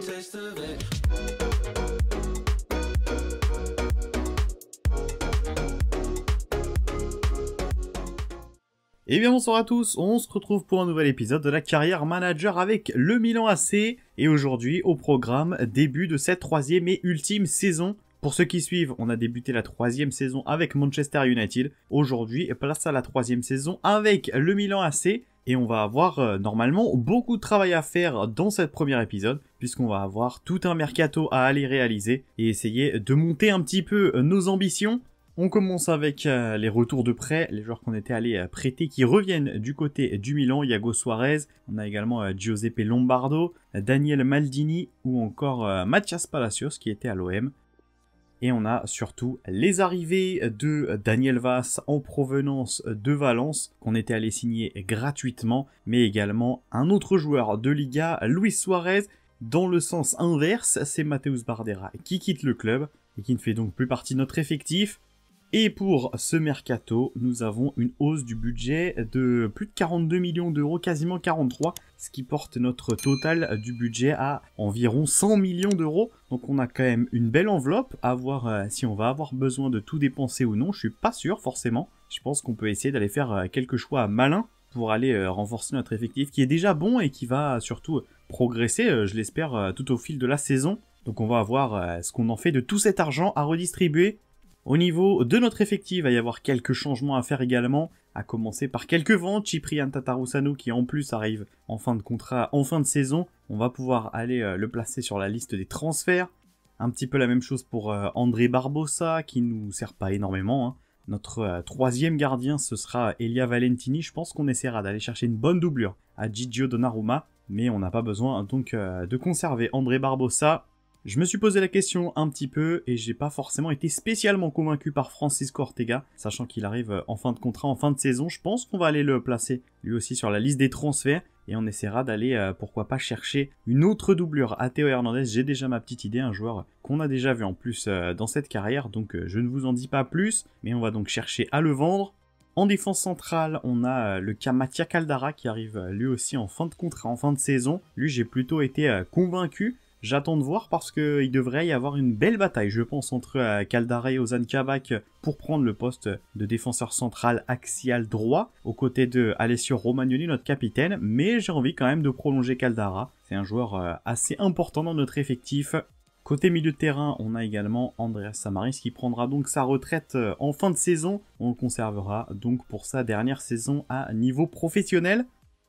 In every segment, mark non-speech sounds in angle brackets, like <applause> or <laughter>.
Et eh bien bonsoir à tous, on se retrouve pour un nouvel épisode de la carrière manager avec le Milan AC et aujourd'hui au programme début de cette troisième et ultime saison pour ceux qui suivent, on a débuté la troisième saison avec Manchester United. Aujourd'hui, place à la troisième saison avec le Milan AC. Et on va avoir euh, normalement beaucoup de travail à faire dans cette premier épisode, puisqu'on va avoir tout un mercato à aller réaliser et essayer de monter un petit peu euh, nos ambitions. On commence avec euh, les retours de prêt, les joueurs qu'on était allés prêter qui reviennent du côté du Milan, Iago Suarez, on a également Giuseppe Lombardo, Daniel Maldini ou encore Mathias Palacios qui était à l'OM. Et on a surtout les arrivées de Daniel Vass en provenance de Valence, qu'on était allé signer gratuitement, mais également un autre joueur de Liga, Luis Suarez. Dans le sens inverse, c'est Mateus Bardera qui quitte le club et qui ne fait donc plus partie de notre effectif. Et pour ce mercato, nous avons une hausse du budget de plus de 42 millions d'euros, quasiment 43, ce qui porte notre total du budget à environ 100 millions d'euros. Donc on a quand même une belle enveloppe à voir euh, si on va avoir besoin de tout dépenser ou non. Je suis pas sûr forcément. Je pense qu'on peut essayer d'aller faire euh, quelques choix malins pour aller euh, renforcer notre effectif qui est déjà bon et qui va surtout progresser, je l'espère, tout au fil de la saison. Donc on va voir ce qu'on en fait de tout cet argent à redistribuer au niveau de notre effectif, il va y avoir quelques changements à faire également, à commencer par quelques ventes. Ciprian Tatarusanu qui en plus arrive en fin de contrat, en fin de saison. On va pouvoir aller euh, le placer sur la liste des transferts. Un petit peu la même chose pour euh, André Barbosa qui nous sert pas énormément. Hein. Notre euh, troisième gardien, ce sera Elia Valentini. Je pense qu'on essaiera d'aller chercher une bonne doublure à Gigio Donnarumma, mais on n'a pas besoin donc de conserver André Barbosa je me suis posé la question un petit peu et j'ai pas forcément été spécialement convaincu par Francisco Ortega, sachant qu'il arrive en fin de contrat, en fin de saison. Je pense qu'on va aller le placer lui aussi sur la liste des transferts et on essaiera d'aller, euh, pourquoi pas, chercher une autre doublure à Théo Hernandez. J'ai déjà ma petite idée, un joueur qu'on a déjà vu en plus euh, dans cette carrière, donc euh, je ne vous en dis pas plus, mais on va donc chercher à le vendre. En défense centrale, on a le cas Caldara qui arrive lui aussi en fin de contrat, en fin de saison. Lui, j'ai plutôt été convaincu. J'attends de voir parce qu'il devrait y avoir une belle bataille, je pense, entre Caldara euh, et Ozan Kabak euh, pour prendre le poste de défenseur central axial droit aux côtés de Alessio Romagnoli, notre capitaine. Mais j'ai envie quand même de prolonger Caldara. C'est un joueur euh, assez important dans notre effectif. Côté milieu de terrain, on a également Andreas Samaris qui prendra donc sa retraite en fin de saison. On le conservera donc pour sa dernière saison à niveau professionnel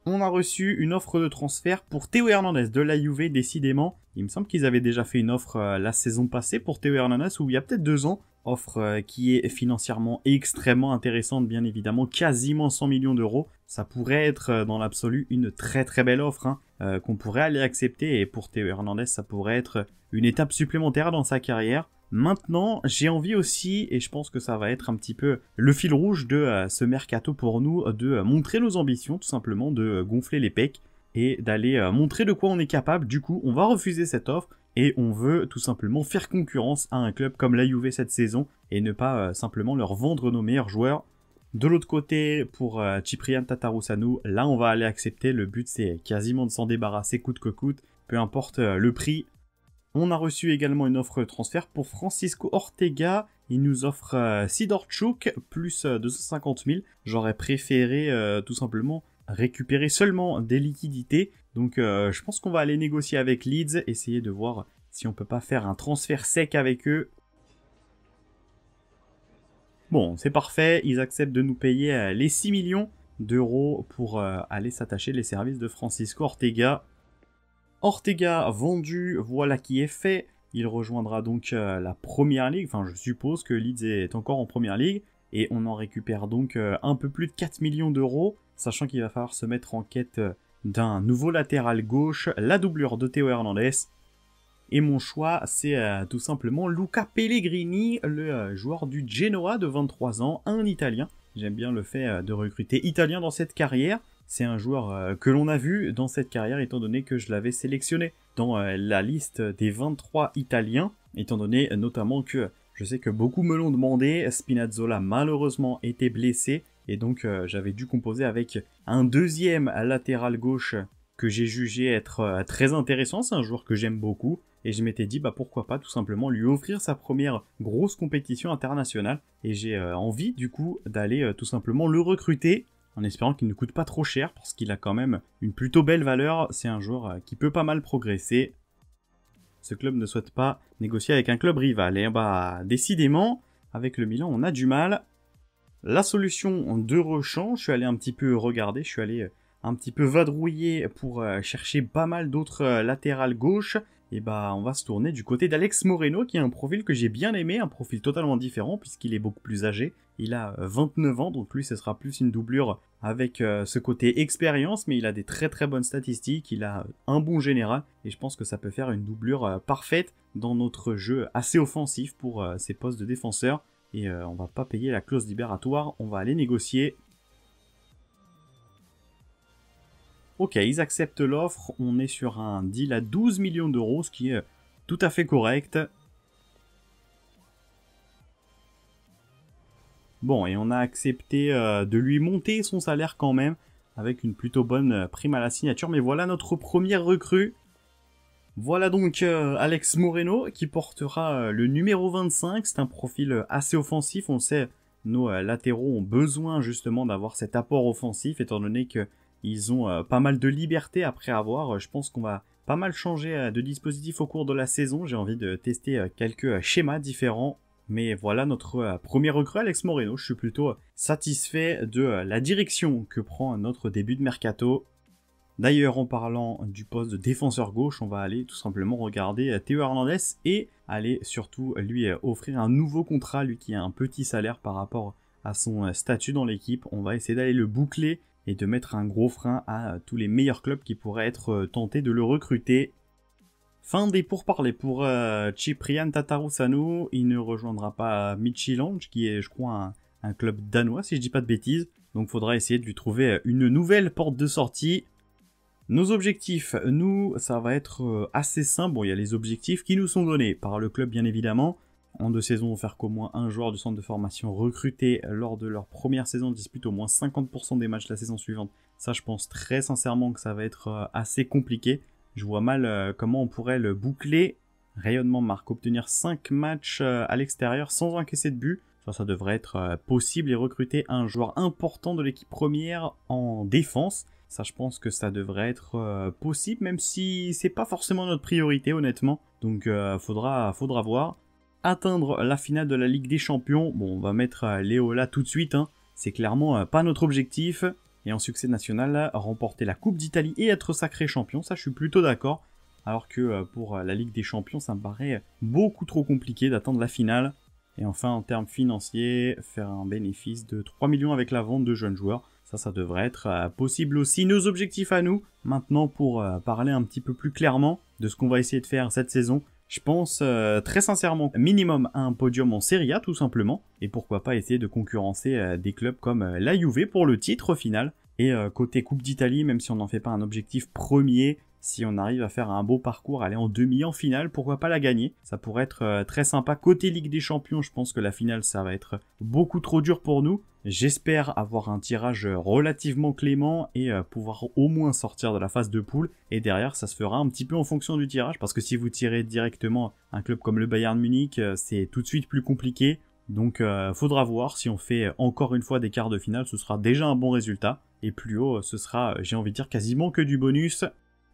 on a reçu une offre de transfert pour Théo Hernandez de la Juve, décidément. Il me semble qu'ils avaient déjà fait une offre euh, la saison passée pour Théo Hernandez, ou il y a peut-être deux ans. Offre euh, qui est financièrement extrêmement intéressante, bien évidemment, quasiment 100 millions d'euros. Ça pourrait être euh, dans l'absolu une très très belle offre hein, qu'on pourrait aller accepter. Et pour Théo Hernandez, ça pourrait être une étape supplémentaire dans sa carrière. Maintenant, j'ai envie aussi, et je pense que ça va être un petit peu le fil rouge de euh, ce mercato pour nous, euh, de euh, montrer nos ambitions, tout simplement, de gonfler les pecs et d'aller montrer de quoi on est capable. Du coup, on va refuser cette offre et on veut tout simplement faire concurrence à un club comme la Juve cette saison et ne pas simplement leur vendre nos meilleurs joueurs. De l'autre côté, pour Ciprian Tatarusanu, là on va aller accepter. Le but c'est quasiment de s'en débarrasser coûte que coûte peu importe le prix, on a reçu également une offre de transfert pour Francisco Ortega. Il nous offre euh, Sidorchuk plus 250 euh, 000. J'aurais préféré euh, tout simplement récupérer seulement des liquidités. Donc je pense qu'on va aller négocier avec Leeds, essayer de voir si on peut pas faire un transfert sec avec eux. Bon, c'est parfait, ils acceptent de nous payer les 6 millions d'euros pour aller s'attacher les services de Francisco Ortega. Ortega vendu, voilà qui est fait. Il rejoindra donc euh, la première ligue. Enfin, je suppose que Leeds est encore en première ligue. Et on en récupère donc euh, un peu plus de 4 millions d'euros. Sachant qu'il va falloir se mettre en quête euh, d'un nouveau latéral gauche, la doublure de Théo Hernandez. Et mon choix, c'est tout simplement Luca Pellegrini, le joueur du Genoa de 23 ans, un Italien. J'aime bien le fait de recruter Italien dans cette carrière c'est un joueur euh, que l'on a vu dans cette carrière étant donné que je l'avais sélectionné dans euh, la liste des 23 Italiens, étant donné euh, notamment que je sais que beaucoup me l'ont demandé, Spinazzola malheureusement était blessé et donc j'avais dû composer avec un deuxième latéral gauche que j'ai jugé être très intéressant, c'est un joueur que j'aime beaucoup et je m'étais dit bah pourquoi pas tout simplement lui offrir sa première grosse compétition internationale et j'ai envie du coup d'aller tout simplement le recruter en espérant qu'il ne coûte pas trop cher parce qu'il a quand même une plutôt belle valeur. C'est un joueur euh, qui peut pas mal progresser. Ce club ne souhaite pas négocier avec un club rival. Et bah, décidément, avec le Milan, on a du mal. La solution en deux rechanges, je suis allé un petit peu regarder, je suis allé euh, un petit peu vadrouiller pour euh, chercher pas mal d'autres latérales gauche. Et bah, on va se tourner du côté d'Alex Moreno, qui a un profil que j'ai bien aimé, un profil totalement différent puisqu'il est beaucoup plus âgé. Il a 29 euh, ans, donc lui, ce sera plus une doublure avec euh, ce côté expérience, mais il a des très très bonnes statistiques, il a euh, un bon général, et je pense que ça peut faire une doublure parfaite dans notre jeu assez offensif pour ses postes de défenseur. Et on va pas payer la clause libératoire, on va aller négocier. Ok, ils acceptent l'offre, on est sur un deal à 12 millions d'euros, ce qui est tout à fait correct. Bon, et on a accepté euh, de lui monter son salaire quand même, avec une plutôt bonne euh, prime à la signature. Mais voilà notre première recrue. Voilà donc euh, Alex Moreno qui portera le numéro 25. C'est un profil assez offensif. On sait, nos latéraux ont besoin justement d'avoir cet apport offensif, étant donné qu'ils ont pas mal de liberté après avoir. je pense qu'on va pas mal changer de dispositif au cours de la saison. J'ai envie de tester quelques schémas différents mais voilà notre euh, premier recrue, Alex Moreno. Je suis plutôt euh, satisfait de euh, la direction que prend notre début de mercato. D'ailleurs, en parlant du poste de défenseur gauche, on va aller tout simplement regarder Théo Hernandez et aller surtout lui offrir un nouveau contrat, lui qui a un petit salaire par rapport à son statut dans l'équipe. On va essayer d'aller le boucler et de mettre un gros frein à tous les meilleurs clubs qui pourraient être tentés de le recruter. Fin des pourparlers pour euh, Ciprian Tatarusanu. Il ne rejoindra pas euh, Michi qui est, je crois, un, club danois, si je dis pas de bêtises. Donc il faudra essayer de lui trouver euh, une nouvelle porte de sortie. Nos objectifs, nous, ça va être euh, assez simple. Bon, il y a les objectifs qui nous sont donnés par le club, bien évidemment. En deux saisons, faire qu'au moins un joueur du centre de formation recruté lors de leur première saison dispute au moins 50% des matchs la saison suivante. Ça, je pense très sincèrement que ça va être assez compliqué. Je vois mal euh, comment on pourrait le boucler. Rayonnement marque obtenir 5 matchs euh, à l'extérieur sans encaisser de but. ça devrait être euh, possible et recruter un joueur important de l'équipe première en défense. Ça, je pense que ça devrait être possible, même si c'est pas forcément notre priorité, honnêtement. Donc, faudra, faudra voir. Atteindre la finale de la Ligue des Champions. Bon, on va mettre Léo là tout de suite. Hein. C'est clairement pas notre objectif et en succès national, remporter la Coupe d'Italie et être sacré champion, ça je suis plutôt d'accord. Alors que euh, pour euh, la Ligue des Champions, ça me paraît beaucoup trop compliqué d'attendre la finale. Et enfin, en termes financiers, faire un bénéfice de 3 millions avec la vente de jeunes joueurs. Ça, ça devrait être euh, possible aussi. Nos objectifs à nous. Maintenant, pour parler un petit peu plus clairement de ce qu'on va essayer de faire cette saison, je pense euh, très sincèrement minimum à un podium en Serie A tout simplement, et pourquoi pas essayer de concurrencer euh, des clubs comme euh, la Juve pour le titre final. Et côté Coupe d'Italie, même si on n'en fait pas un objectif premier, si on arrive à faire un beau parcours, aller en demi, en finale, pourquoi pas la gagner Ça pourrait être euh, très sympa. Côté Ligue des Champions, je pense que la finale, ça va être beaucoup trop dur pour nous. J'espère avoir un tirage euh, relativement clément et euh, pouvoir au moins sortir de la phase de poule. Et derrière, ça se fera un petit peu en fonction du tirage, parce que si vous tirez directement un club comme le Bayern Munich, c'est tout de suite plus compliqué. Donc faudra voir si on fait encore une fois des quarts de finale, ce sera déjà un bon résultat. Et plus haut, ce sera, j'ai envie de dire, quasiment que du bonus.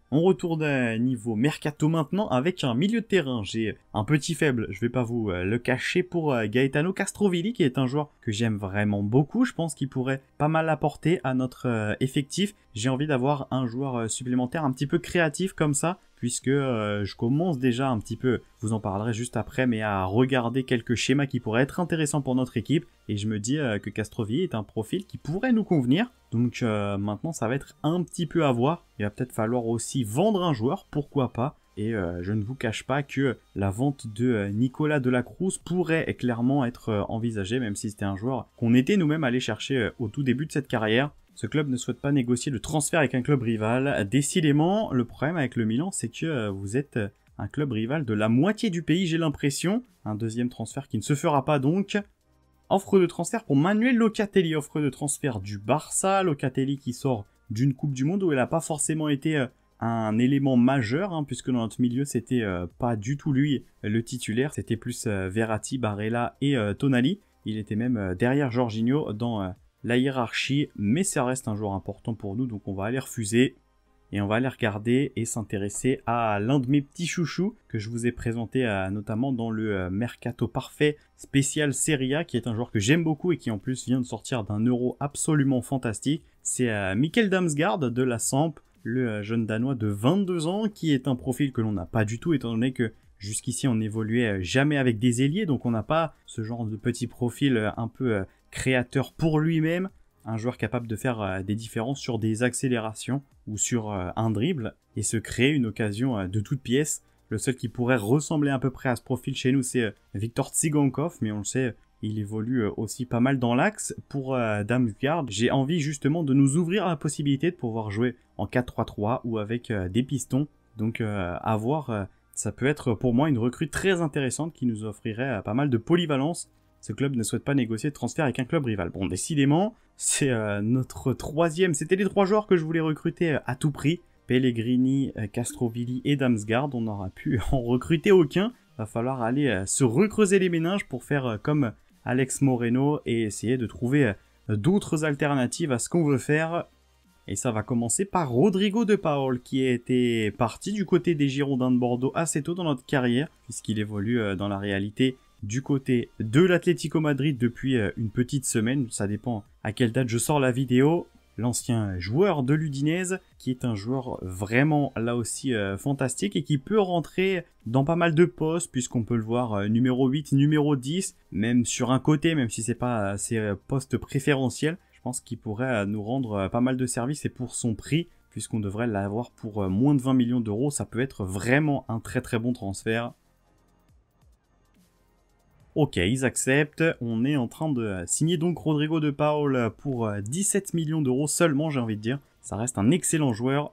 On retourne à niveau mercato maintenant avec un milieu de terrain. J'ai un petit faible, je vais pas vous euh, le cacher, pour euh, Gaetano Castrovilli qui est un joueur que j'aime vraiment beaucoup. Je pense qu'il pourrait pas mal apporter à notre euh, effectif j'ai envie d'avoir un joueur euh, supplémentaire un petit peu créatif comme ça, puisque euh, je commence déjà un petit peu, vous en parlerai juste après, mais à regarder quelques schémas qui pourraient être intéressants pour notre équipe, et je me dis euh, que Castrovi est un profil qui pourrait nous convenir, donc maintenant ça va être un petit peu à voir, il va peut-être falloir aussi vendre un joueur, pourquoi pas, et je ne vous cache pas que la vente de Nicolas Delacruz pourrait clairement être envisagée, même si c'était un joueur qu'on était nous-mêmes allés chercher au tout début de cette carrière, ce club ne souhaite pas négocier le transfert avec un club rival. Décidément, le problème avec le Milan, c'est que euh, vous êtes euh, un club rival de la moitié du pays, j'ai l'impression. Un deuxième transfert qui ne se fera pas donc. Offre de transfert pour Manuel Locatelli, offre de transfert du Barça. Locatelli qui sort d'une Coupe du Monde où il n'a pas forcément été euh, un élément majeur, hein, puisque dans notre milieu, c'était pas du tout lui le titulaire, c'était plus Verratti, Barella et Tonali. Il était même derrière Jorginho dans la hiérarchie, mais ça reste un joueur important pour nous, donc on va aller refuser et on va aller regarder et s'intéresser à l'un de mes petits chouchous que je vous ai présenté euh, notamment dans le euh, Mercato Parfait spécial Serie A, qui est un joueur que j'aime beaucoup et qui en plus vient de sortir d'un euro absolument fantastique. C'est michael euh, Mikkel Damsgaard de la Samp, le jeune Danois de 22 ans, qui est un profil que l'on n'a pas du tout, étant donné que jusqu'ici on n'évoluait jamais avec des ailiers, donc on n'a pas ce genre de petit profil un peu créateur pour lui-même, un joueur capable de faire euh, des différences sur des accélérations ou sur euh, un dribble et se créer une occasion euh, de toute pièce. Le seul qui pourrait ressembler à peu près à ce profil chez nous, c'est Victor Tsigankov, mais on le sait, il évolue aussi pas mal dans l'axe. Pour euh, Damsgaard, j'ai envie justement de nous ouvrir la possibilité de pouvoir jouer en 4-3-3 ou avec des pistons. Donc à voir, ça peut être pour moi une recrue très intéressante qui nous offrirait pas mal de polyvalence ce club ne souhaite pas négocier de transfert avec un club rival. Bon, décidément, c'est euh, notre troisième. C'était les trois joueurs que je voulais recruter euh, à tout prix. Pellegrini, euh, Castrovilli et Damsgaard. On n'aura pu <laughs> en recruter aucun. Va falloir aller se recreuser les méninges pour faire comme Alex Moreno et essayer de trouver d'autres alternatives à ce qu'on veut faire. Et ça va commencer par Rodrigo de Paol qui a été parti du côté des Girondins de Bordeaux assez tôt dans notre carrière puisqu'il évolue dans la réalité du côté de l'Atlético Madrid depuis euh, une petite semaine. Ça dépend à quelle date je sors la vidéo. L'ancien joueur de l'Udinese, qui est un joueur vraiment là aussi euh, fantastique et qui peut rentrer dans pas mal de postes, puisqu'on peut le voir euh, numéro 8, numéro 10, même sur un côté, même si ce n'est pas ses postes préférentiels. Je pense qu'il pourrait nous rendre pas mal de services et pour son prix, puisqu'on devrait l'avoir pour moins de 20 millions d'euros, ça peut être vraiment un très très bon transfert. Ok, ils acceptent. On est en train de euh, signer donc Rodrigo de Paul pour 17 euh, millions d'euros seulement, j'ai envie de dire. Ça reste un excellent joueur.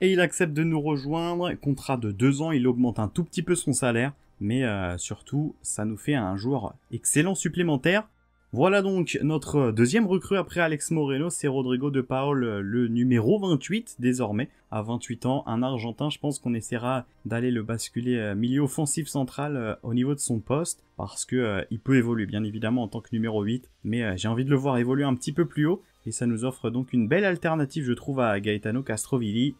Et il accepte de nous rejoindre. Contrat de 2 ans, il augmente un tout petit peu son salaire. Mais euh, surtout, ça nous fait un joueur excellent supplémentaire. Voilà donc notre deuxième recrue après Alex Moreno, c'est Rodrigo de Paul, euh, le numéro 28 désormais. À 28 ans, un Argentin, je pense qu'on essaiera d'aller le basculer euh, milieu offensif central euh, au niveau de son poste, parce que il peut évoluer bien évidemment en tant que numéro 8, mais j'ai envie de le voir évoluer un petit peu plus haut, et ça nous offre donc une belle alternative, je trouve, à Gaetano Castrovilli,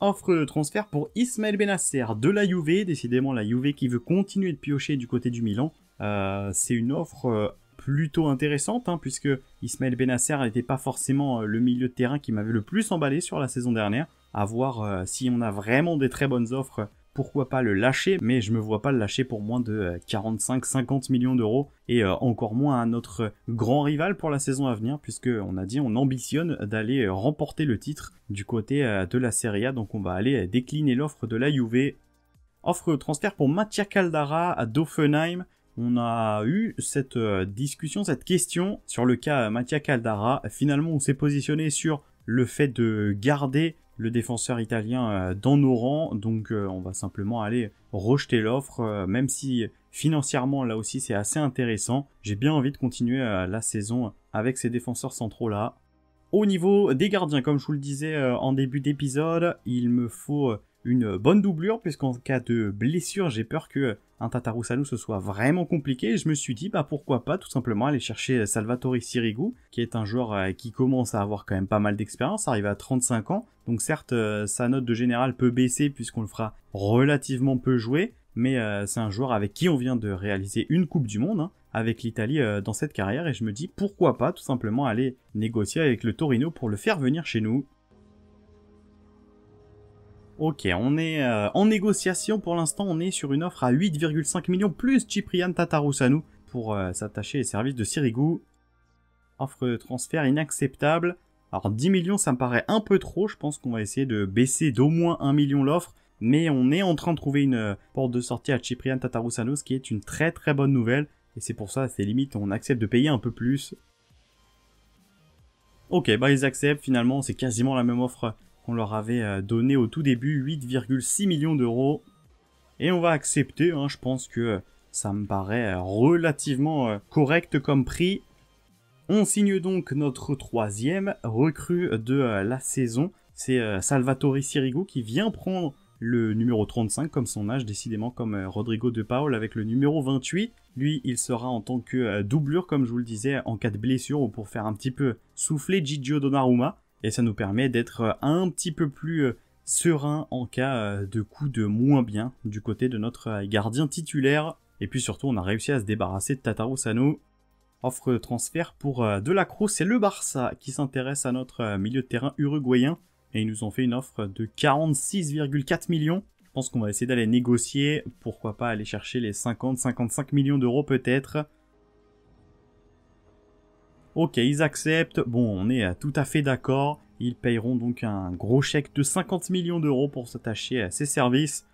offre de transfert pour Ismaël Benasser de la Juve, décidément la Juve qui veut continuer de piocher du côté du Milan. c'est une offre plutôt intéressante, hein, puisque Ismaël Benasser n'était pas forcément euh, le milieu de terrain qui m'avait le plus emballé sur la saison dernière. À voir euh, si on a vraiment des très bonnes offres, pourquoi pas le lâcher, mais je me vois pas le lâcher pour moins de 45-50 euh, millions d'euros, et encore moins à notre grand rival pour la saison à venir, puisque on a dit on ambitionne d'aller remporter le titre du côté de la Serie A, donc on va aller décliner l'offre de la Juve. Offre transfert pour Mattia Caldara à Doffenheim, on a eu cette euh, discussion, cette question sur le cas euh, Mattia Caldara. Finalement, on s'est positionné sur le fait de garder le défenseur italien euh, dans nos rangs, donc on va simplement aller rejeter l'offre, même si financièrement là aussi c'est assez intéressant. J'ai bien envie de continuer la saison avec ces défenseurs centraux là. Au niveau des gardiens, comme je vous le disais en début d'épisode, il me faut une bonne doublure, puisqu'en cas de blessure, j'ai peur que un Tataru Sanu se soit vraiment compliqué. Et je me suis dit, bah pourquoi pas tout simplement aller chercher Salvatore Sirigu, qui est un joueur euh, qui commence à avoir quand même pas mal d'expérience, arrivé à 35 ans. Donc certes, euh, sa note de général peut baisser puisqu'on le fera relativement peu jouer, mais euh, c'est un joueur avec qui on vient de réaliser une Coupe du Monde. Hein, avec l'Italie dans cette carrière et je me dis pourquoi pas tout simplement aller négocier avec le Torino pour le faire venir chez nous Ok, on est euh, en négociation pour l'instant, on est sur une offre à 8,5 millions plus Ciprian Tatarusanu pour euh, s'attacher les services de Sirigu. Offre de transfert inacceptable. Alors 10 millions ça me paraît un peu trop, je pense qu'on va essayer de baisser d'au moins 1 million l'offre. Mais on est en train de trouver une euh, porte de sortie à Ciprian Tatarusanu, ce qui est une très très bonne nouvelle. Et c'est pour ça, c'est limite, on accepte de payer un peu plus. Ok, bah ils acceptent finalement, c'est quasiment la même offre on leur avait euh, donné au tout début 8,6 millions d'euros. Et on va accepter, hein, je pense que euh, ça me paraît euh, relativement correct comme prix. On signe donc notre troisième recrue de la saison. C'est Salvatore Sirigu qui vient prendre le numéro 35 comme son âge, décidément comme Rodrigo de Paul avec le numéro 28. Lui, il sera en tant que doublure, comme je vous le disais, en cas de blessure ou pour faire un petit peu souffler Gigio Donnarumma et ça nous permet d'être euh, un petit peu plus euh, serein en cas euh, de coup de moins bien du côté de notre gardien titulaire. Et puis surtout, on a réussi à se débarrasser de Tataro Sano. Offre de transfert pour de Delacroix, c'est le Barça qui s'intéresse à notre milieu de terrain uruguayen. Et ils nous ont fait une offre de 46,4 millions. Je pense qu'on va essayer d'aller négocier, pourquoi pas aller chercher les 50-55 millions d'euros peut-être. Ok, ils acceptent. Bon, on est euh, tout à fait d'accord. Ils payeront donc un gros chèque de 50 millions d'euros pour s'attacher à ces services.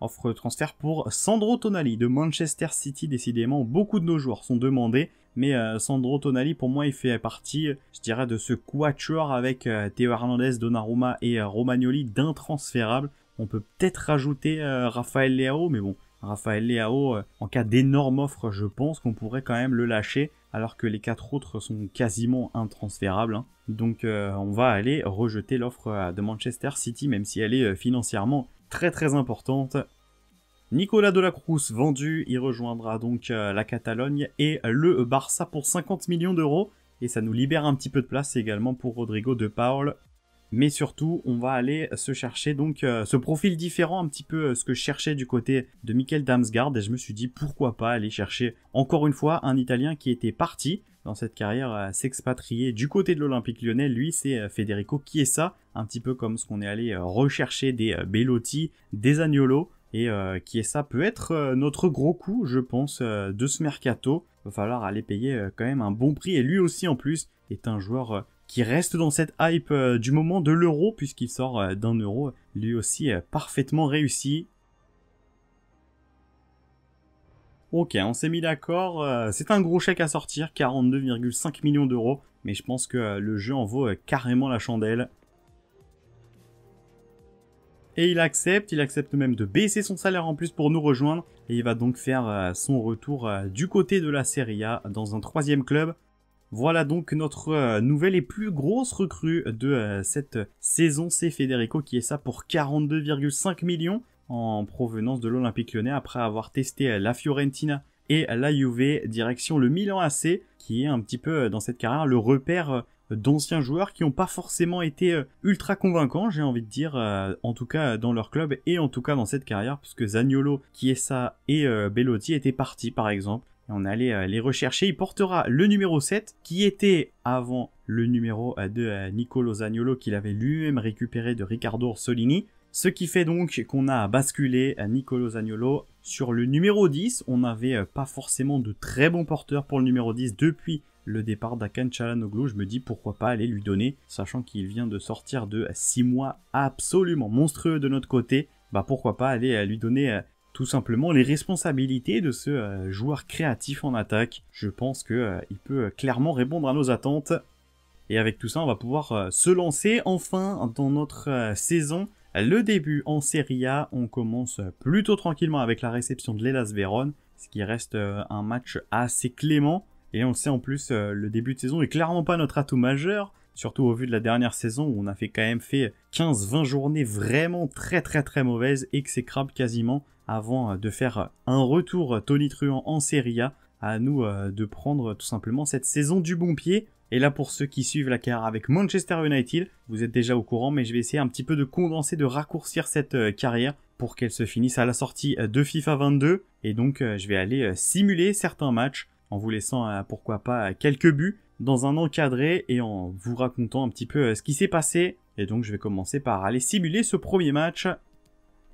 Offre transfert pour Sandro Tonali de Manchester City. Décidément, beaucoup de nos joueurs sont demandés. Mais euh, Sandro Tonali, pour moi, il fait partie, je dirais, de ce quatuor avec euh, Théo Hernandez, Donnarumma et Romagnoli d'intransférable. On peut peut-être rajouter Rafael Leao, mais bon, Rafael Leao, en cas d'énorme offre, je pense qu'on pourrait quand même le lâcher alors que les quatre autres sont quasiment intransférables. Hein. Donc euh, on va aller rejeter l'offre euh, de Manchester City, même si elle est euh, financièrement très très importante. Nicolas Delacruz vendu, il rejoindra donc la Catalogne et le Barça pour 50 millions d'euros. Et ça nous libère un petit peu de place également pour Rodrigo de Paul mais surtout on va aller se chercher donc euh, ce profil différent un petit peu euh, ce que je cherchais du côté de Michael Damsgaard et je me suis dit pourquoi pas aller chercher encore une fois un Italien qui était parti dans cette carrière à euh, s'expatrier du côté de l'Olympique lyonnais. Lui, c'est Federico Chiesa, un petit peu comme ce qu'on est allé rechercher des Bellotti, des Agnolo. Et ça peut être notre gros coup, je pense, de ce mercato. Il va falloir aller payer quand même un bon prix. Et lui aussi, en plus, est un joueur qui reste dans cette hype euh, du moment de l'euro, puisqu'il sort euh, d'un euro lui aussi euh, parfaitement réussi. Ok, on s'est mis d'accord, c'est un gros chèque à sortir, 42,5 millions d'euros, mais je pense que le jeu en vaut carrément la chandelle. Et il accepte, il accepte même de baisser son salaire en plus pour nous rejoindre, et il va donc faire son retour du côté de la Serie A dans un troisième club, voilà donc notre euh, nouvelle et plus grosse recrue de euh, cette saison, c'est Federico qui est ça pour 42,5 millions en provenance de l'Olympique lyonnais après avoir testé euh, la Fiorentina et la Juve direction le Milan AC qui est un petit peu dans cette carrière le repère d'anciens joueurs qui n'ont pas forcément été ultra convaincants, j'ai envie de dire, en tout cas dans leur club et en tout cas dans cette carrière, puisque Zagnolo, Chiesa et Bellotti étaient partis par exemple on allait euh, les rechercher. Il portera le numéro 7 qui était avant le numéro euh, de euh, Nicolo Zagnolo qu'il avait lui-même récupéré de Riccardo Orsolini. Ce qui fait donc qu'on a basculé Nicolo Zagnolo sur le numéro 10. On n'avait pas forcément de très bons porteurs pour le numéro 10 depuis le départ d'Akan Chalanoglu, je me dis pourquoi pas aller lui donner, sachant qu'il vient de sortir de 6 mois absolument monstrueux de notre côté, bah pourquoi pas aller lui donner tout simplement les responsabilités de ce euh, joueur créatif en attaque. Je pense qu'il euh, il peut euh, clairement répondre à nos attentes. Et avec tout ça, on va pouvoir se lancer enfin dans notre saison. Le début en Serie A, on commence plutôt tranquillement avec la réception de l'Elas Vérone, ce qui reste un match assez clément. Et on sait en plus, le début de saison n'est clairement pas notre atout majeur surtout au vu de la dernière saison où on a fait quand même fait 15-20 journées vraiment très très très mauvaises, crabe quasiment, avant euh, de faire euh, un retour euh, Tony Truant en Serie A, à nous de prendre tout simplement cette saison du bon pied. Et là, pour ceux qui suivent la carrière avec Manchester United, vous êtes déjà au courant, mais je vais essayer un petit peu de condenser, de raccourcir cette carrière pour qu'elle se finisse à la sortie de FIFA 22. Et donc, je vais aller simuler certains matchs en vous laissant euh, pourquoi pas euh, quelques buts dans un encadré et en vous racontant un petit peu euh, ce qui s'est passé. Et donc je vais commencer par aller simuler ce premier match. Et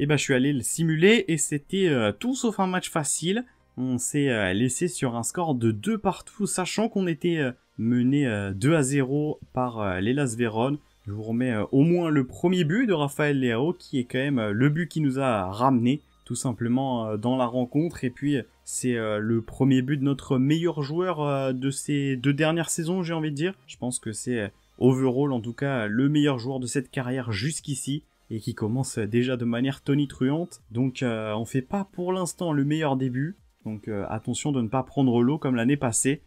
eh ben je suis allé le simuler et c'était tout sauf un match facile. On s'est laissé sur un score de 2 partout, sachant qu'on était mené 2 à 0 par l'Elas Véron. Je vous remets au moins le premier but de Raphaël Léao, qui est quand même le but qui nous a ramené tout simplement euh, dans la rencontre. Et puis c'est euh, le premier but de notre meilleur joueur euh, de ces deux dernières saisons, j'ai envie de dire. Je pense que c'est overall en tout cas le meilleur joueur de cette carrière jusqu'ici et qui commence déjà de manière tonitruante. Donc on fait pas pour l'instant le meilleur début. Donc attention de ne pas prendre l'eau comme l'année passée.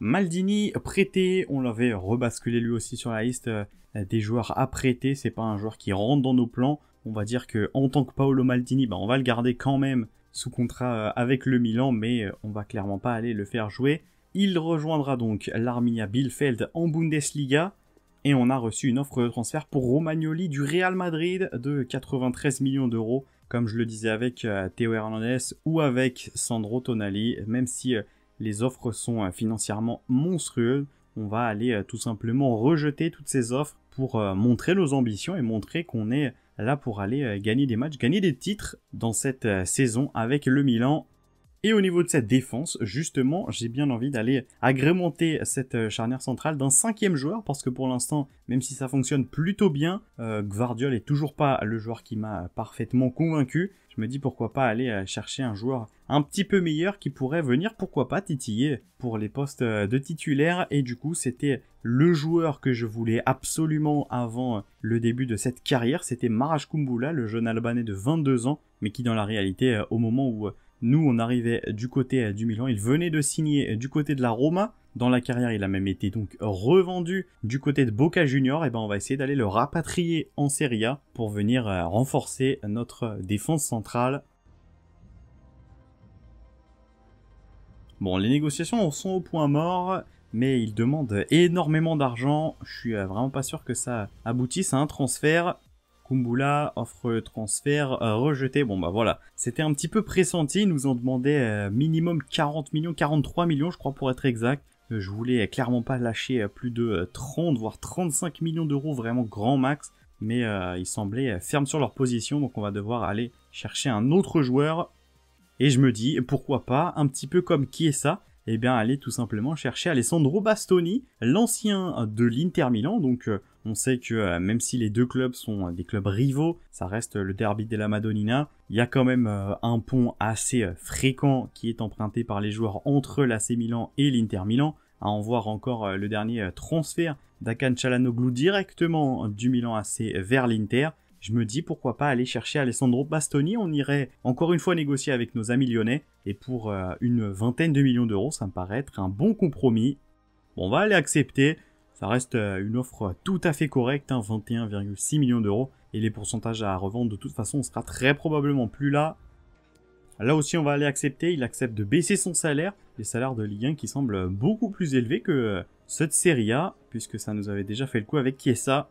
Maldini prêté, on l'avait rebasculé lui aussi sur la liste des joueurs à prêter. C'est pas un joueur qui rentre dans nos plans on va dire que en tant que Paolo Maldini, bah, on va le garder quand même sous contrat euh, avec le Milan, mais euh, on va clairement pas aller le faire jouer. Il rejoindra donc l'Arminia Bielefeld en Bundesliga et on a reçu une offre de transfert pour Romagnoli du Real Madrid de 93 millions d'euros, comme je le disais avec euh, Théo Hernandez ou avec Sandro Tonali, même si les offres sont financièrement monstrueuses, on va aller tout simplement rejeter toutes ces offres pour montrer nos ambitions et montrer qu'on est là pour aller euh, gagner des matchs, gagner des titres dans cette euh, saison avec le Milan. Et au niveau de cette défense, justement, j'ai bien envie d'aller agrémenter cette euh, charnière centrale d'un cinquième joueur, parce que pour l'instant, même si ça fonctionne plutôt bien, Gvardiol n'est est toujours pas le joueur qui m'a parfaitement convaincu. Je me dis pourquoi pas aller chercher un joueur un petit peu meilleur qui pourrait venir, pourquoi pas, titiller pour les postes euh, de titulaire. Et du coup, c'était le joueur que je voulais absolument avant euh, le début de cette carrière. C'était Maraj Kumbula, le jeune Albanais de 22 ans, mais qui dans la réalité, euh, au moment où nous, on arrivait du côté du Milan. Il venait de signer du côté de la Roma. Dans la carrière, il a même été donc revendu du côté de Boca Junior. Et ben, on va essayer d'aller le rapatrier en Serie A pour venir renforcer notre défense centrale Bon, les négociations sont au point mort, mais ils demandent énormément d'argent. Je suis euh, vraiment pas sûr que ça aboutisse à un transfert. Kumbula offre transfert euh, rejeté. Bon bah voilà, c'était un petit peu pressenti. Ils nous ont demandé euh, minimum 40 millions, 43 millions je crois pour être exact. je voulais clairement pas lâcher plus de 30 voire 35 millions d'euros vraiment grand max. Mais ils semblaient fermes sur leur position, donc on va devoir aller chercher un autre joueur. Et je me dis, pourquoi pas, un petit peu comme qui est ça Eh bien, allez tout simplement chercher Alessandro Bastoni, l'ancien de l'Inter Milan. Donc, euh, on sait que euh, même si les deux clubs sont euh, des clubs rivaux, ça reste le derby della Madonnina. Il y a quand même un pont assez fréquent qui est emprunté par les joueurs entre l'AC Milan et l'Inter Milan. À en voir encore le dernier transfert d'Akan Chalanoglu directement du Milan AC vers l'Inter je me dis pourquoi pas aller chercher Alessandro Bastoni, on irait encore une fois négocier avec nos amis lyonnais, et pour euh, une vingtaine de millions d'euros, ça me paraît être un bon compromis. Bon, on va aller accepter, ça reste euh, une offre tout à fait correcte, 21,6 hein, millions d'euros, et les pourcentages à revendre, de toute façon, on sera très probablement plus là. Là aussi, on va aller accepter, il accepte de baisser son salaire, les salaires de Ligue 1 qui semblent beaucoup plus élevés que euh, cette Serie A, puisque ça nous avait déjà fait le coup avec Chiesa,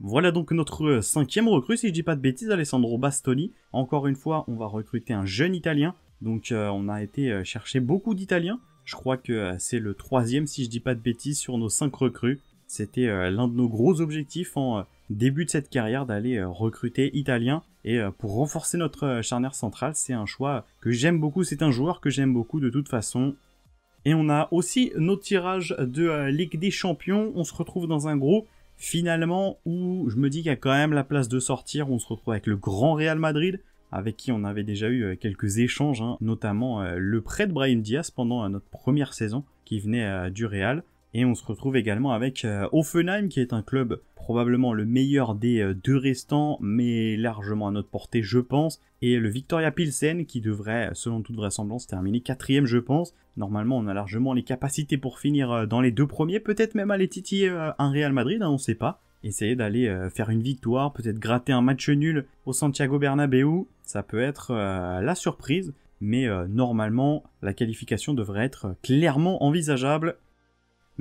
voilà donc notre cinquième recrue, si je dis pas de bêtises, Alessandro Bastoni. Encore une fois, on va recruter un jeune Italien. Donc euh, on a été euh, chercher beaucoup d'Italiens. Je crois que euh, c'est le troisième, si je dis pas de bêtises, sur nos cinq recrues. C'était l'un de nos gros objectifs en début de cette carrière d'aller recruter Italien. Et pour renforcer notre charnière centrale, c'est un choix que j'aime beaucoup. C'est un joueur que j'aime beaucoup de toute façon. Et on a aussi nos tirages de Ligue des Champions. On se retrouve dans un gros finalement où je me dis qu'il y a quand même la place de sortir. On se retrouve avec le grand Real Madrid, avec qui on avait déjà eu euh, quelques échanges, hein, notamment euh, le prêt de Brian Diaz pendant euh, notre première saison qui venait du Real. Et on se retrouve également avec euh, Offenheim, qui est un club probablement le meilleur des euh, deux restants, mais largement à notre portée, je pense. Et le Victoria Pilsen, qui devrait, selon toute vraisemblance, terminer quatrième, je pense. Normalement, on a largement les capacités pour finir euh, dans les deux premiers, peut-être même aller titiller un Real Madrid, hein, on ne sait pas. Essayer d'aller faire une victoire, peut-être gratter un match nul au Santiago Bernabéu, ça peut être la surprise. Mais normalement, la qualification devrait être clairement envisageable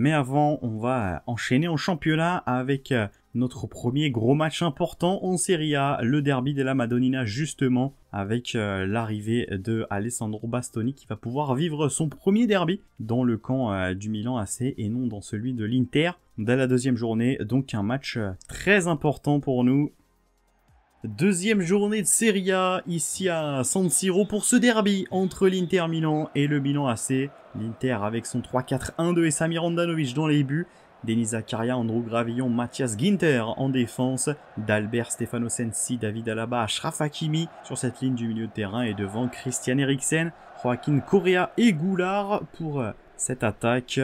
mais avant, on va enchaîner en championnat avec euh, notre premier gros match important en Serie A, le derby de la Madonnina justement, avec euh, l'arrivée de Alessandro Bastoni qui va pouvoir vivre son premier derby dans le camp euh, du Milan AC et non dans celui de l'Inter dès la deuxième journée. Donc un match très important pour nous Deuxième journée de Serie A ici à San Siro pour ce derby entre l'Inter Milan et le Milan AC. L'Inter avec son 3-4-1-2 et Samir Andanovic dans les buts. Denis Zakaria, Andrew Gravillon, Mathias Ginter en défense, d'Albert Stefano Sensi, David Alaba, Ashraf Hakimi sur cette ligne du milieu de terrain et devant Christian Eriksen, Joaquin Correa et Goulard pour cette attaque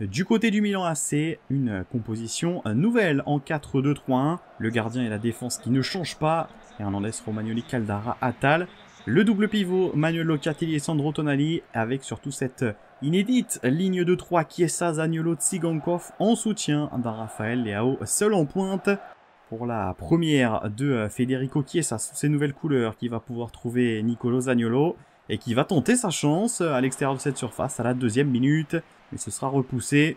du côté du Milan AC, une composition euh, nouvelle en 4-2-3-1. Le gardien et la défense qui ne changent pas. Hernandez, Romagnoli, Caldara, Atal. Le double pivot, Manuel Locatelli et Sandro Tonali, avec surtout cette euh, inédite ligne de 3 Chiesa, Zagnolo, Tsigankov en soutien d'un Raphaël Leao seul en pointe. Pour la première de euh, Federico Chiesa sous ses nouvelles couleurs qui va pouvoir trouver Nicolo Zagnolo et qui va tenter sa chance à l'extérieur de cette surface à la deuxième minute. Mais ce sera repoussé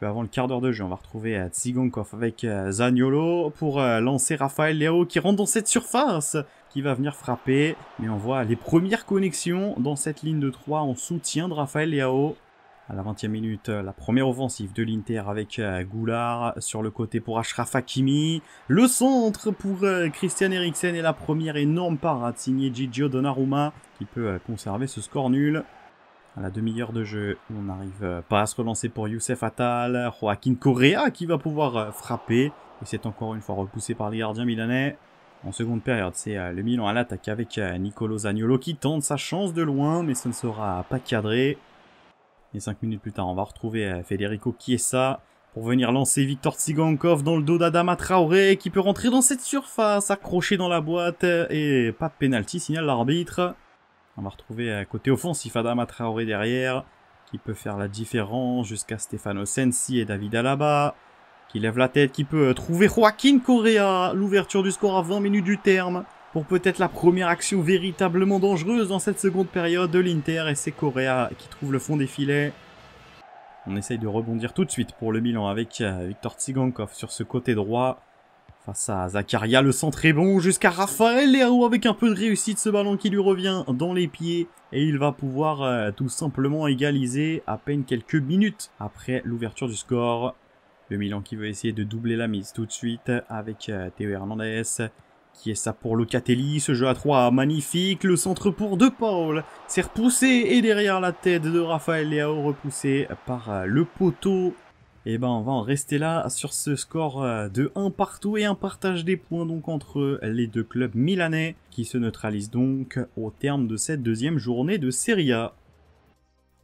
peu avant le quart d'heure de jeu. On va retrouver euh, Tsigonkov avec euh, Zaniolo pour euh, lancer Raphaël Léo qui rentre dans cette surface qui va venir frapper. Mais on voit les premières connexions dans cette ligne de 3 en soutien de Raphaël Léo. À la 20e minute, euh, la première offensive de l'Inter avec euh, Goulard sur le côté pour Ashraf Hakimi. Le centre pour euh, Christian Eriksen et la première énorme parade signée Gigio Donnarumma qui peut conserver ce score nul. À la demi-heure de jeu, on n'arrive pas à se relancer pour Youssef Attal. Joaquin Correa qui va pouvoir frapper. Et c'est encore une fois repoussé par les gardiens milanais. En seconde période, c'est le Milan à l'attaque avec Nicolo Zagnolo qui tente sa chance de loin, mais ce ne sera pas cadré. Et 5 minutes plus tard, on va retrouver euh, Federico Chiesa pour venir lancer Victor Tsigankov dans le dos d'Adama Traoré qui peut rentrer dans cette surface, accroché dans la boîte et pas de pénalty, signale l'arbitre. On va retrouver euh, côté offensif Adama Traoré derrière qui peut faire la différence jusqu'à Stefano Sensi et David Alaba qui lève la tête, qui peut euh, trouver Joaquin Correa, l'ouverture du score à 20 minutes du terme pour peut-être la première action véritablement dangereuse dans cette seconde période de l'Inter et c'est Correa qui trouve le fond des filets. On essaye de rebondir tout de suite pour le Milan avec euh, Victor Tsigankov sur ce côté droit. Face à Zakaria, le centre est bon jusqu'à Raphaël Leao avec un peu de réussite ce ballon qui lui revient dans les pieds et il va pouvoir euh, tout simplement égaliser à peine quelques minutes après l'ouverture du score. Le Milan qui veut essayer de doubler la mise tout de suite avec euh, Théo Hernandez qui est ça pour Locatelli Ce jeu à 3, magnifique Le centre pour De Paul C'est repoussé et derrière la tête de Raphaël Leao, repoussé par euh, le poteau. Et eh ben on va en rester là sur ce score euh, de 1 partout et un partage des points donc entre les deux clubs milanais qui se neutralisent donc au terme de cette deuxième journée de Serie A.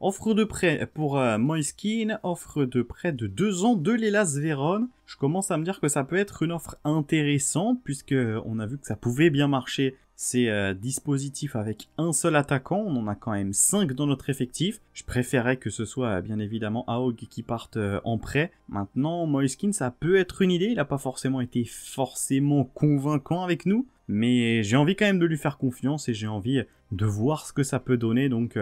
Offre de prêt pour euh, Moiskin, offre de prêt de 2 ans de l'Elas Vérone. Je commence à me dire que ça peut être une offre intéressante puisque on a vu que ça pouvait bien marcher ces euh, dispositifs avec un seul attaquant. On en a quand même 5 dans notre effectif. Je préférais que ce soit euh, bien évidemment Aog qui parte euh, en prêt. Maintenant, Moiskin, ça peut être une idée. Il n'a pas forcément été forcément convaincant avec nous. Mais j'ai envie quand même de lui faire confiance et j'ai envie de voir ce que ça peut donner. Donc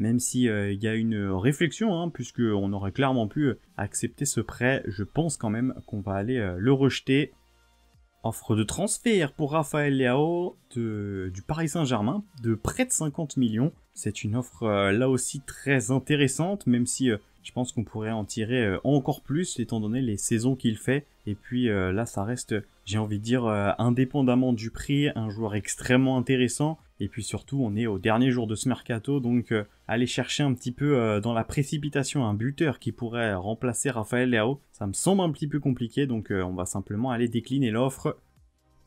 même si euh, il y a une euh, réflexion, hein, on aurait clairement pu euh, accepter ce prêt, je pense quand même qu'on va aller le rejeter. Offre de transfert pour Raphaël Leao du Paris Saint-Germain de près de 50 millions. C'est une offre là aussi très intéressante, même si je pense qu'on pourrait en tirer encore plus étant donné les saisons qu'il fait. Et puis là, ça reste, j'ai envie de dire, indépendamment du prix, un joueur extrêmement intéressant. Et puis surtout, on est au dernier jour de ce mercato, donc aller chercher un petit peu euh, dans la précipitation un buteur qui pourrait remplacer Raphaël Leao, ça me semble un petit peu compliqué, donc euh, on va simplement aller décliner l'offre.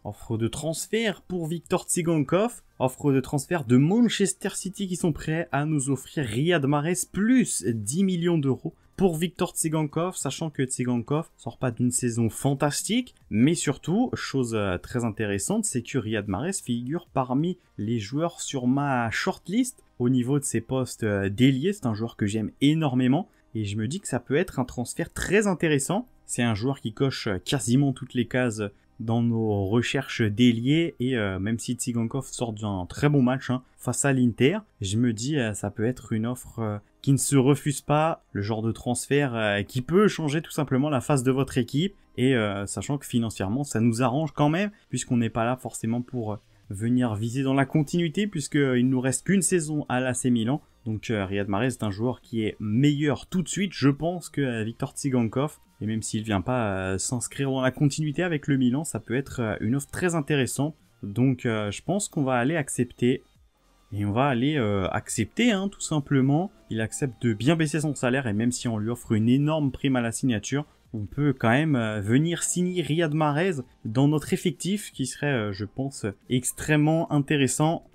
Offre de transfert pour Victor Tsigankov, offre de transfert de Manchester City qui sont prêts à nous offrir Riyad Mahrez plus 10 millions d'euros pour Victor Tsigankov, sachant que Tsigankov sort pas d'une saison fantastique, mais surtout, chose euh, très intéressante, c'est que Riyad Mahrez figure parmi les joueurs sur ma shortlist au niveau de ses postes euh, déliés. c'est un joueur que j'aime énormément, et je me dis que ça peut être un transfert très intéressant, c'est un joueur qui coche euh, quasiment toutes les cases dans nos recherches déliées. et même si Tsigankov sort d'un très bon match hein, face à l'Inter, je me dis que ça peut être une offre qui ne se refuse pas, le genre de transfert euh, qui peut changer tout simplement la face de votre équipe, et euh, sachant que financièrement ça nous arrange quand même, puisqu'on n'est pas là forcément pour euh, venir viser dans la continuité, puisqu'il ne nous reste qu'une saison à l'AC Milan, donc Riyad Mahrez est un joueur qui est meilleur tout de suite, je pense, que Victor Tsigankov, et même s'il ne vient pas s'inscrire dans la continuité avec le Milan, ça peut être une offre très intéressante, donc je pense qu'on va aller accepter et on va aller euh, accepter hein, tout simplement. Il accepte de bien baisser son salaire et même si on lui offre une énorme prime à la signature, on peut quand même euh, venir signer Riyad Mahrez dans notre effectif qui serait, euh, je pense, extrêmement intéressant.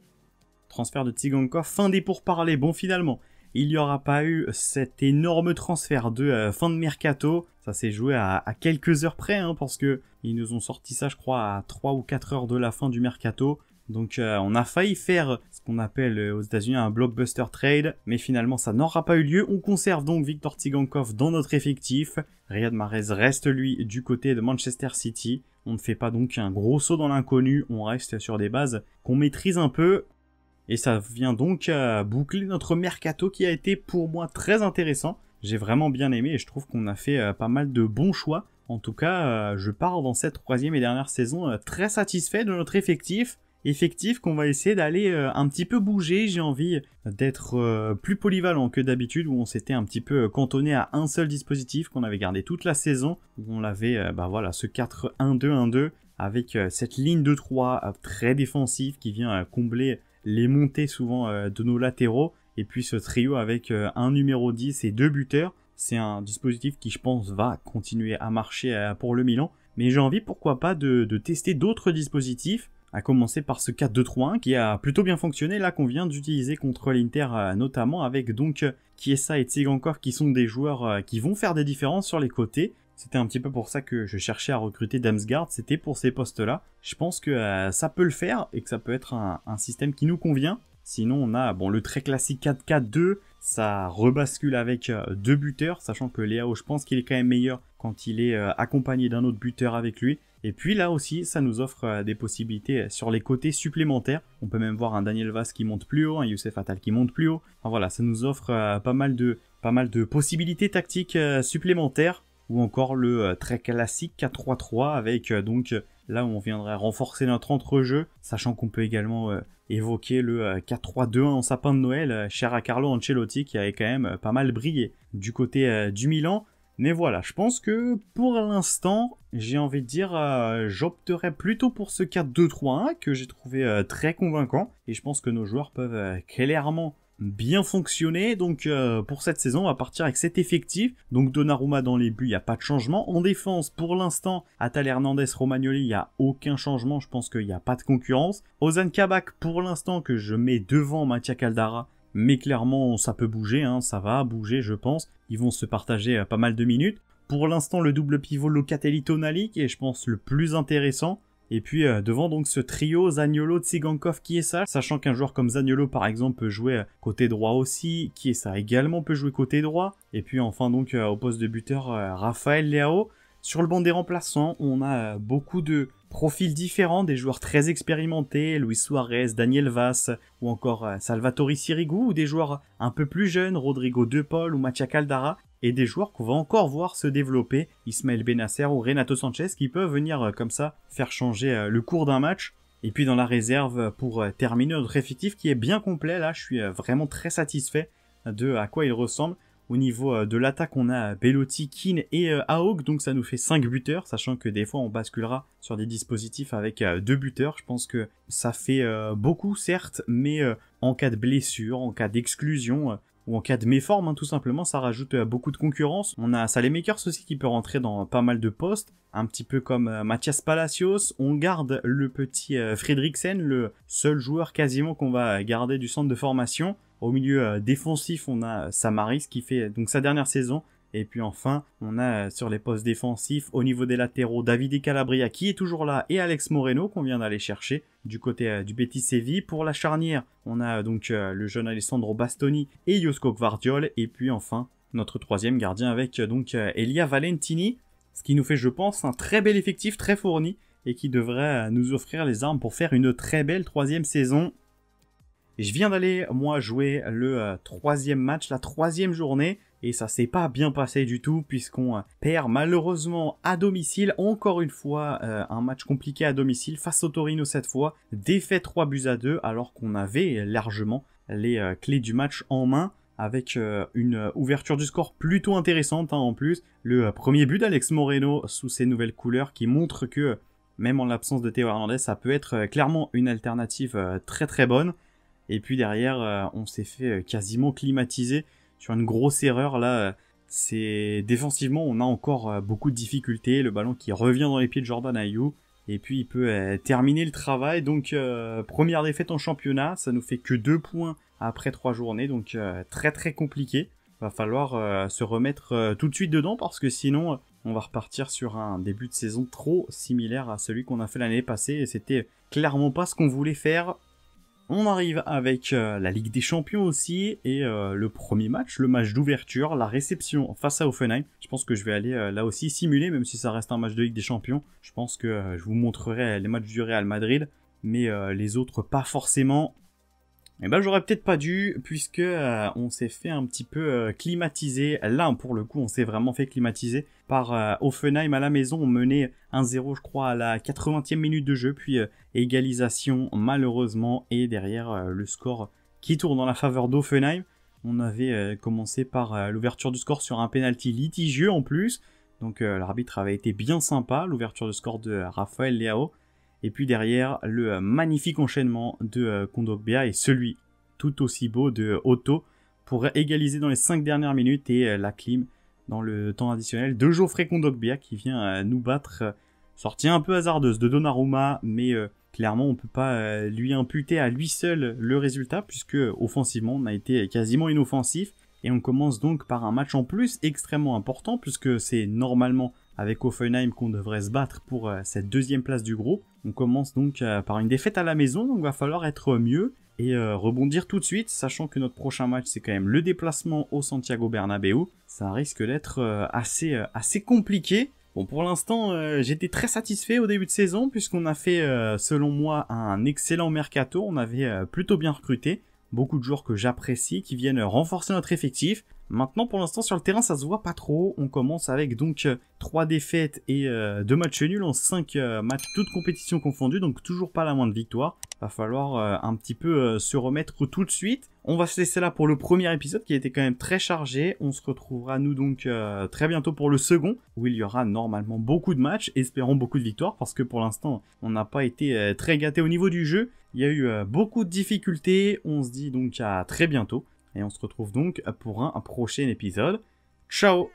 Transfert de Tsigankov, fin des pourparlers. Bon, finalement, il n'y aura pas eu cet énorme transfert de fin de mercato. Ça s'est joué à, quelques heures près hein, parce que ils nous ont sorti ça, je crois, à 3 ou 4 heures de la fin du mercato. Donc euh, on a failli faire ce qu'on appelle euh, aux États-Unis un blockbuster trade, mais finalement ça n'aura pas eu lieu. On conserve donc Victor Tigankov dans notre effectif. Riyad Mahrez reste lui du côté de Manchester City. On ne fait pas donc un gros saut dans l'inconnu, on reste sur des bases qu'on maîtrise un peu. Et ça vient donc euh, boucler notre mercato qui a été pour moi très intéressant. J'ai vraiment bien aimé et je trouve qu'on a fait pas mal de bons choix. En tout cas, je pars dans cette troisième et dernière saison très satisfait de notre effectif effectif qu'on va essayer d'aller euh, un petit peu bouger. J'ai envie d'être euh, plus polyvalent que d'habitude où on s'était un petit peu euh, cantonné à un seul dispositif qu'on avait gardé toute la saison où on l'avait bah voilà ce 4-1-2-1-2 avec cette ligne de 3 très défensive qui vient combler les montées souvent de nos latéraux et puis ce trio avec un numéro 10 et deux buteurs. C'est un dispositif qui je pense va continuer à marcher pour le Milan. Mais j'ai envie pourquoi pas de tester d'autres dispositifs à commencer par ce 4-2-3-1 qui a plutôt bien fonctionné, là qu'on vient d'utiliser contre l'Inter euh, notamment, avec donc Kiesa et Tsigankov qui sont des joueurs euh, qui vont faire des différences sur les côtés. C'était un petit peu pour ça que je cherchais à recruter Damsgaard, c'était pour ces postes-là. Je pense que euh, ça peut le faire et que ça peut être un, système qui nous convient. Sinon on a bon le très classique 4-4-2, ça rebascule avec deux buteurs, sachant que Léao je pense qu'il est quand même meilleur quand il est accompagné d'un autre buteur avec lui. Et puis là aussi, ça nous offre euh, des possibilités euh, sur les côtés supplémentaires. On peut même voir un Daniel Vaz qui monte plus haut, un Youssef Attal qui monte plus haut. Enfin, voilà, ça nous offre euh, pas mal de, pas mal de possibilités tactiques supplémentaires. Ou encore le très classique 4-3-3 avec donc là où on viendrait renforcer notre entrejeu, sachant qu'on peut également évoquer le 4-3-2-1 en sapin de Noël, cher à Carlo Ancelotti qui avait quand même pas mal brillé. Du côté du Milan, mais voilà, je pense que pour l'instant, j'ai envie de dire, euh, j'opterais plutôt pour ce 4-2-3-1 que j'ai trouvé euh, très convaincant. Et je pense que nos joueurs peuvent euh, clairement bien fonctionner. Donc pour cette saison, on va partir avec cet effectif. Donc Donnarumma dans les buts, il n'y a pas de changement. En défense, pour l'instant, Atal Hernandez, Romagnoli, il n'y a aucun changement. Je pense qu'il n'y a pas de concurrence. Ozan Kabak, pour l'instant, que je mets devant Mathia Caldara mais clairement ça peut bouger, hein, ça va bouger je pense. Ils vont se partager euh, pas mal de minutes. Pour l'instant le double pivot Locatelli-Tonali qui est je pense le plus intéressant. Et puis euh, devant donc ce trio Zaniolo, Tsigankov, qui est ça. sachant qu'un joueur comme Zaniolo par exemple peut jouer euh, côté droit aussi, Qui est ça également peut jouer côté droit. Et puis enfin donc au poste de buteur Raphaël Leao. Sur le banc des remplaçants, on a beaucoup de, Profils différents des joueurs très expérimentés, Luis Suarez, Daniel Vaz ou encore euh, Salvatore Sirigu, ou des joueurs un peu plus jeunes, Rodrigo De Paul ou Machia Caldara, et des joueurs qu'on va encore voir se développer, Ismaël Benasser ou Renato Sanchez, qui peuvent venir euh, comme ça faire changer euh, le cours d'un match. Et puis dans la réserve, pour terminer notre effectif qui est bien complet, là je suis vraiment très satisfait de à quoi il ressemble au niveau euh, de l'attaque, on a Bellotti, Keane et euh, Aouk, donc ça nous fait 5 buteurs, sachant que des fois on basculera sur des dispositifs avec 2 euh, buteurs. Je pense que ça fait beaucoup, certes, mais en cas de blessure, en cas d'exclusion, ou en cas de méforme, hein, tout simplement, ça rajoute euh, beaucoup de concurrence. On a Salemakers aussi qui peut rentrer dans pas mal de postes, un petit peu comme euh, Mathias Palacios. On garde le petit euh, Fredriksen, le seul joueur quasiment qu'on va garder du centre de formation. Au milieu défensif, on a Samaris qui fait donc sa dernière saison et puis enfin, on a euh, sur les postes défensifs, au niveau des latéraux, David Calabria qui est toujours là et Alex Moreno qu'on vient d'aller chercher du côté euh, du Betis Séville. Pour la charnière, on a euh, donc le jeune Alessandro Bastoni et Josko Gvardiol. Et puis enfin, notre troisième gardien avec donc Elia Valentini. Ce qui nous fait, je pense, un très bel effectif, très fourni et qui devrait nous offrir les armes pour faire une très belle troisième saison. Je viens d'aller, moi, jouer le troisième match, la troisième journée. Et ça s'est pas bien passé du tout puisqu'on euh, perd malheureusement à domicile, encore une fois euh, un match compliqué à domicile face au Torino cette fois, défait 3 buts à 2 alors qu'on avait largement les euh, clés du match en main avec une ouverture du score plutôt intéressante hein, en plus. Le premier but d'Alex Moreno sous ses nouvelles couleurs qui montre que même en l'absence de Théo Hernandez ça peut être clairement une alternative très très bonne. Et puis derrière on s'est fait quasiment climatiser sur une grosse erreur là. Euh, c'est défensivement, on a encore euh, beaucoup de difficultés. Le ballon qui revient dans les pieds de Jordan Ayou. Et puis il peut euh, terminer le travail. Donc première défaite en championnat, ça nous fait que deux points après trois journées, donc très très compliqué. Va falloir se remettre tout de suite dedans parce que sinon on va repartir sur un début de saison trop similaire à celui qu'on a fait l'année passée et c'était clairement pas ce qu'on voulait faire on arrive avec euh, la Ligue des Champions aussi et euh, le premier match, le match d'ouverture, la réception face à Offenheim. Je pense que je vais aller euh, là aussi simuler, même si ça reste un match de Ligue des Champions. Je pense que je vous montrerai les matchs du Real Madrid, mais les autres pas forcément. Et eh ben j'aurais peut-être pas dû puisque euh, on s'est fait un petit peu euh, climatiser. Là pour le coup on s'est vraiment fait climatiser par euh, Offenheim à la maison. On menait 1-0 je crois à la 80e minute de jeu puis égalisation malheureusement et derrière le score qui tourne dans la faveur d'Offenheim. On avait commencé par l'ouverture du score sur un penalty litigieux en plus. Donc l'arbitre avait été bien sympa, l'ouverture de score de Raphaël Leao. Et puis derrière, le euh, magnifique enchaînement de euh, Kondogbia et celui tout aussi beau de Otto pour égaliser dans les 5 dernières minutes et euh, la clim dans le temps additionnel de Geoffrey Kondogbia qui vient nous battre. Sortie un peu hasardeuse de Donnarumma, mais clairement on ne peut pas lui imputer à lui seul le résultat puisque offensivement on a été quasiment inoffensif. Et on commence donc par un match en plus extrêmement important puisque c'est normalement avec Offenheim qu'on devrait se battre pour euh, cette deuxième place du groupe. On commence donc euh, par une défaite à la maison, donc va falloir être euh, mieux et rebondir tout de suite, sachant que notre prochain match c'est quand même le déplacement au Santiago Bernabeu. Ça risque d'être assez assez compliqué. Bon, pour l'instant, j'étais très satisfait au début de saison puisqu'on a fait, selon moi, un excellent mercato. On avait plutôt bien recruté beaucoup de joueurs que j'apprécie qui viennent renforcer notre effectif. Maintenant, pour l'instant, sur le terrain, ça se voit pas trop. On commence avec donc 3 euh, défaites et 2 euh, matchs nuls en 5 euh, matchs, toutes compétitions confondues, donc toujours pas la moindre victoire. Va falloir un petit peu se remettre tout de suite. On va se laisser là pour le premier épisode qui a été quand même très chargé. On se retrouvera nous donc très bientôt pour le second où il y aura normalement beaucoup de matchs, espérons beaucoup de victoires parce que pour l'instant on n'a pas été très gâté au niveau du jeu. Il y a eu beaucoup de difficultés. On se dit donc à très bientôt et on se retrouve donc pour un, prochain épisode. Ciao